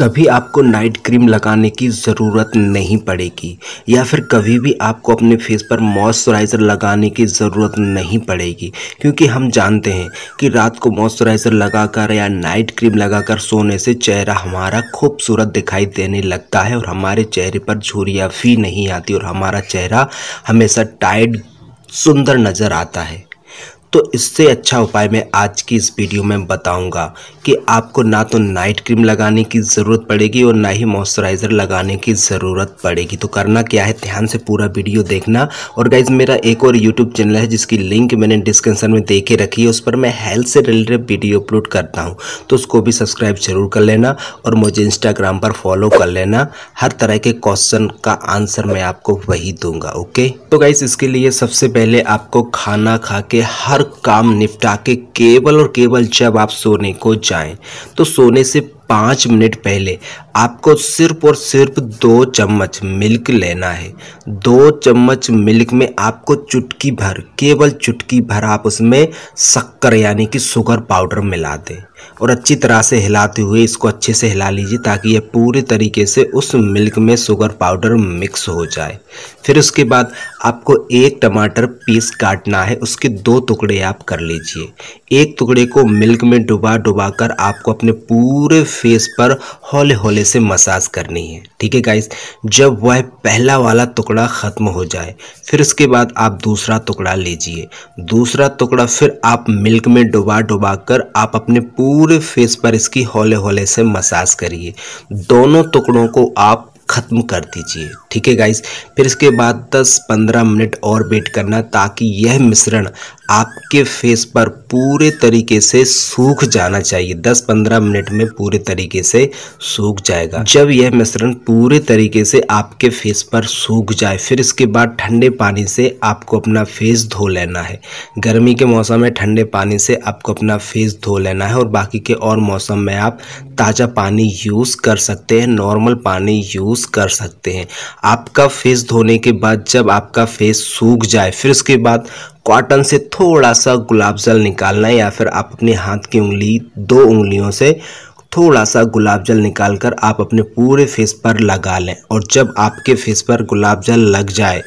कभी आपको night cream लगाने की ज़रूरत नहीं पड़ेगी या फिर कभी भी आपको अपने फेस पर मॉइस्चराइज़र लगाने की ज़रूरत नहीं पड़ेगी क्योंकि हम जानते हैं कि रात को मॉइस्चराइज़र लगाकर या नाइट क्रीम लगाकर सोने से चेहरा हमारा खूबसूरत दिखाई देने लगता है और हमारे चेहरे पर झुरियाँ भी नहीं आती और हमारा चेहरा हमेशा टाइट सुंदर नज़र आता है तो इससे अच्छा उपाय मैं आज की इस वीडियो में बताऊंगा कि आपको ना तो नाइट क्रीम लगाने की ज़रूरत पड़ेगी और ना ही मॉइस्चराइज़र लगाने की ज़रूरत पड़ेगी तो करना क्या है ध्यान से पूरा वीडियो देखना और गाइज मेरा एक और यूट्यूब चैनल है जिसकी लिंक मैंने डिस्क्रिप्शन में दे के रखी है उस पर मैं हेल्थ से रिलेटेड वीडियो अपलोड करता हूँ तो उसको भी सब्सक्राइब जरूर कर लेना और मुझे इंस्टाग्राम पर फॉलो कर लेना हर तरह के क्वेश्चन का आंसर मैं आपको वही दूंगा ओके तो गाइज इसके लिए सबसे पहले आपको खाना खा के हर हर काम निपटा के केवल और केवल जब आप सोने को जाएं तो सोने से पाँच मिनट पहले आपको सिर्फ और सिर्फ दो चम्मच मिल्क लेना है दो चम्मच मिल्क में आपको चुटकी भर केवल चुटकी भर आप उसमें शक्कर यानी कि शुगर पाउडर मिला दें और अच्छी तरह से हिलाते हुए इसको अच्छे से हिला लीजिए ताकि ये पूरे तरीके से उस मिल्क में शुगर पाउडर मिक्स हो जाए फिर उसके बाद आपको एक टमाटर पीस काटना है उसके दो टुकड़े आप कर लीजिए एक टुकड़े को मिल्क में डुबा डुबा कर आपको अपने पूरे फेस पर हौले हौले से मसाज करनी है ठीक है गाइस जब वह पहला वाला टुकड़ा ख़त्म हो जाए फिर उसके बाद आप दूसरा टुकड़ा लीजिए दूसरा टुकड़ा फिर आप मिल्क में डुबा डुबा कर आप अपने पूरे फेस पर इसकी हौले हौले से मसाज करिए दोनों टुकड़ों को आप ख़त्म कर दीजिए ठीक है गाइस फिर इसके बाद 10-15 मिनट और वेट करना ताकि यह मिश्रण आपके फेस पर पूरे तरीके से सूख जाना चाहिए 10-15 मिनट में पूरे तरीके से सूख जाएगा जब यह मिश्रण पूरे तरीके से आपके फेस पर सूख जाए फिर इसके बाद ठंडे पानी से आपको अपना फेस धो लेना है गर्मी के मौसम में ठंडे पानी से आपको अपना फेस धो लेना है और बाकी के और मौसम में आप ताज़ा पानी यूज़ कर सकते हैं नॉर्मल पानी यूज़ यूज़ कर सकते हैं आपका फेस धोने के बाद जब आपका फेस सूख जाए फिर उसके बाद कॉटन से थोड़ा सा गुलाब जल निकालना या फिर आप अपने हाथ की उंगली दो उंगलियों से थोड़ा सा गुलाब जल निकाल कर आप अपने पूरे फेस पर लगा लें और जब आपके फेस पर गुलाब जल लग जाए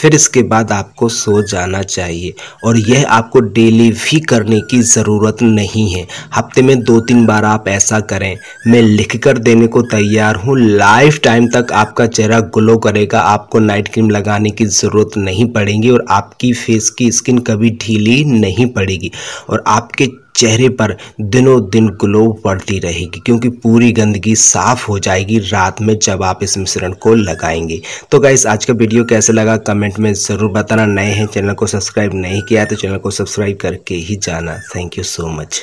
फिर इसके बाद आपको सो जाना चाहिए और यह आपको डेली भी करने की ज़रूरत नहीं है हफ्ते में दो तीन बार आप ऐसा करें मैं लिख कर देने को तैयार हूँ लाइफ टाइम तक आपका चेहरा ग्लो करेगा आपको नाइट क्रीम लगाने की ज़रूरत नहीं पड़ेगी और आपकी फेस की स्किन कभी ढीली नहीं पड़ेगी और आपके चेहरे पर दिनों दिन ग्लो पड़ती रहेगी क्योंकि पूरी गंदगी साफ हो जाएगी रात में जब आप इस मिश्रण को लगाएंगे तो गाइस आज का वीडियो कैसे लगा कमेंट में ज़रूर बताना नए हैं चैनल को सब्सक्राइब नहीं किया तो चैनल को सब्सक्राइब करके ही जाना थैंक यू सो मच